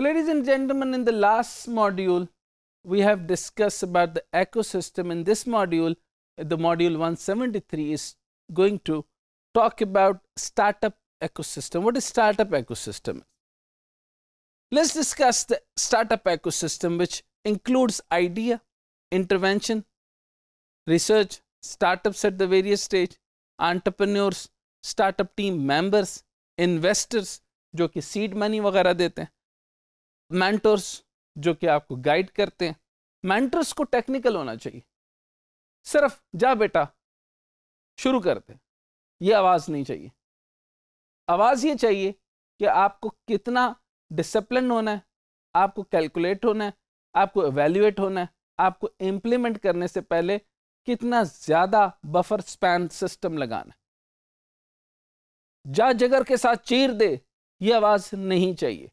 So, ladies and gentlemen, in the last module, we have discussed about the ecosystem. In this module, the module 173 is going to talk about startup ecosystem. What is startup ecosystem? Let's discuss the startup ecosystem, which includes idea, intervention, research, startups at the various stage, entrepreneurs, startup team members, investors, जो कि seed mentors जो कि आपको guide करते हैं mentors को technical होना चाहिए सिर्फ जा बेटा शुरू करते ये आवाज़ नहीं चाहिए आवाज़ ये चाहिए कि आपको कितना डिसिप्लिन होना है आपको कैलकुलेट होना है आपको एवेल्यूएट होना है आपको इम्प्लीमेंट करने से पहले कितना ज़्यादा बफर स्पैन सिस्टम लगाना है जा जगर के साथ चीर दे ये आवाज़ नहीं चाहिए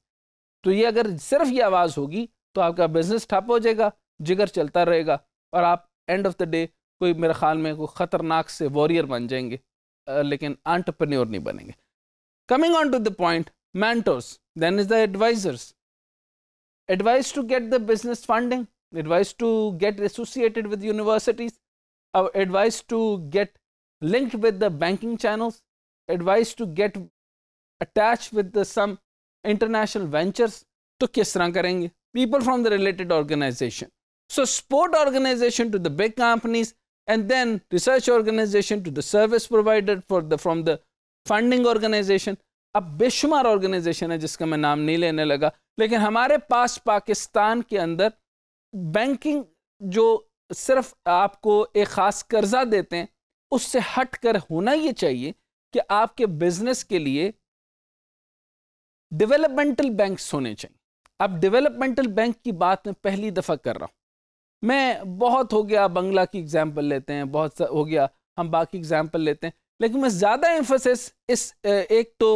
तो ये अगर सिर्फ ये आवाज़ होगी तो आपका बिजनेस ठप हो जाएगा जिगर चलता रहेगा और आप एंड ऑफ द डे कोई मेरे ख्याल में कोई ख़तरनाक से वॉरियर बन जाएंगे लेकिन आंट्रप्रन्योर नहीं बनेंगे coming on to the point mentors then is the advisers advice to get the business funding advice to get associated with universities advice to get linked with the banking channels advice to get attach with the some international ventures तो किस तरह करेंगे people from the related organisation so support organisation to the big companies and then research organisation to the service provider for the from the funding organisation अब बेशुमार organisation है जिसका मैं नाम नहीं लेने लगा लेकिन हमारे पास पाकिस्तान के अंदर बैंकिंग जो सिर्फ आपको एक ख़ास कर्जा देते हैं उससे हट कर होना ये चाहिए कि आपके बिजनेस के लिए डेवलपमेंटल बैंक्स होने चाहिए अब डेवलपमेंटल बैंक की बात मैं पहली दफ़ा कर रहा हूँ मैं बहुत हो गया बंगला की एग्जाम्पल लेते हैं बहुत हो गया हम बाकी एग्जाम्पल लेते हैं लेकिन मैं ज़्यादा एम्फोसिस इस एक तो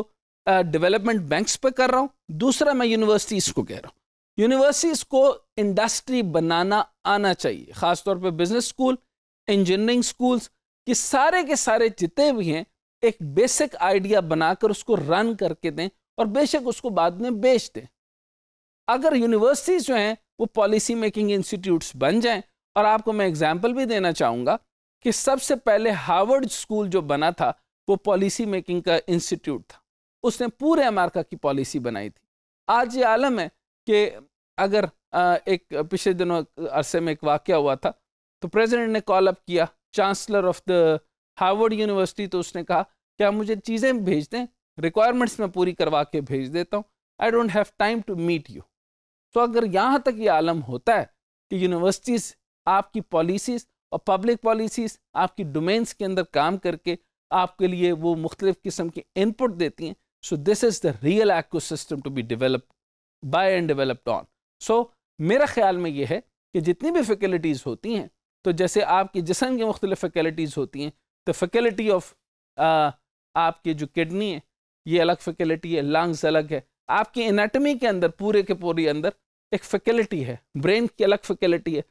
डेवलपमेंट बैंक्स पर कर रहा हूँ दूसरा मैं यूनिवर्सिटीज़ को कह रहा हूँ यूनिवर्सिटीज़ को इंडस्ट्री बनाना आना चाहिए ख़ासतौर पर बिजनेस स्कूल इंजीनियरिंग स्कूल्स कि सारे के सारे जितने भी हैं एक बेसिक आइडिया बनाकर उसको रन करके दें और बेशक उसको बाद में बेच दें अगर यूनिवर्सिटीज़ जो हैं वो पॉलिसी मेकिंग इंस्टीट्यूट्स बन जाएं और आपको मैं एग्जाम्पल भी देना चाहूँगा कि सबसे पहले हार्वर्ड स्कूल जो बना था वो पॉलिसी मेकिंग का इंस्टीट्यूट था उसने पूरे अमेरिका की पॉलिसी बनाई थी आज ये आलम है कि अगर एक पिछले दिनों अरसे में एक वाक़ हुआ था तो प्रेजिडेंट ने कॉल अप किया chancellor of the Harvard University तो उसने कहा क्या मुझे चीज़ें भेज दें रिक्वायरमेंट्स मैं पूरी करवा के भेज देता हूँ I don't have time to meet you तो अगर यहाँ तक ये यह आलम होता है कि यूनिवर्सिटीज़ आपकी पॉलिसीज़ और पब्लिक पॉलिसीज़ आपकी डोमेन्स के अंदर काम करके आपके लिए वो मुख्तलिफ़ किस्म के इनपुट देती हैं so this is the real ecosystem to be develop by and developed on so मेरा ख्याल में ये है कि जितनी भी फैकल्टीज़ होती हैं तो जैसे आपके जिसम की मुख्तलिफ़ फैकल्टीज़ होती हैं तो फैकल्टी ऑफ आपके जो किडनी है ये अलग फैकल्टी है लंग्स अलग है आपकी एनाटमी के अंदर पूरे के पूरे अंदर एक फैकल्टी है ब्रेन की अलग फैकल्टी है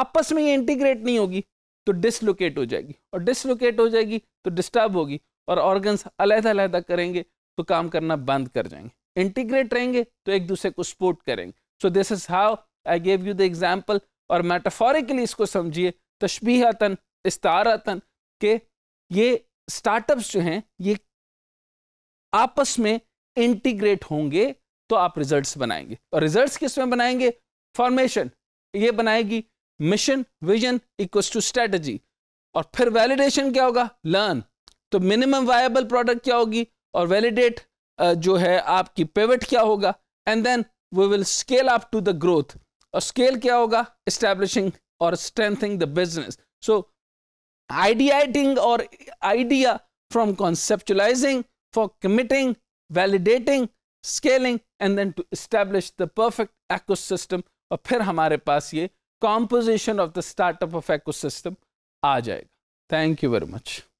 आपस में ये इंटीग्रेट नहीं होगी तो डिसलोकेट हो जाएगी और डिसलोकेट हो जाएगी तो डिस्टर्ब होगी और ऑर्गन्स अलहदा अलहदा करेंगे तो काम करना बंद कर जाएंगे इंटीग्रेट रहेंगे तो एक दूसरे को सपोर्ट करेंगे so this is how I gave you the example और मेटाफोरिकली इसको समझिए तशबीहतन इस्तारतन के ये स्टार्टअप्स जो हैं ये आपस में इंटीग्रेट होंगे तो आप रिजल्ट्स बनाएंगे और रिजल्ट्स किस में बनाएंगे फॉर्मेशन ये बनाएगी mission vision equals to strategy और फिर वैलिडेशन क्या होगा लर्न तो मिनिमम वायबल प्रोडक्ट क्या होगी और वैलिडेट जो है आपकी पेवेट क्या होगा and then we will scale up to the growth और स्केल क्या होगा इस्टेब्लिशिंग और strengthening the business so ideating और idea from conceptualising for committing, validating, scaling, and then to establish the perfect ecosystem. और फिर हमारे पास ये composition of the startup of ecosystem आ जाएगा. Thank you very much.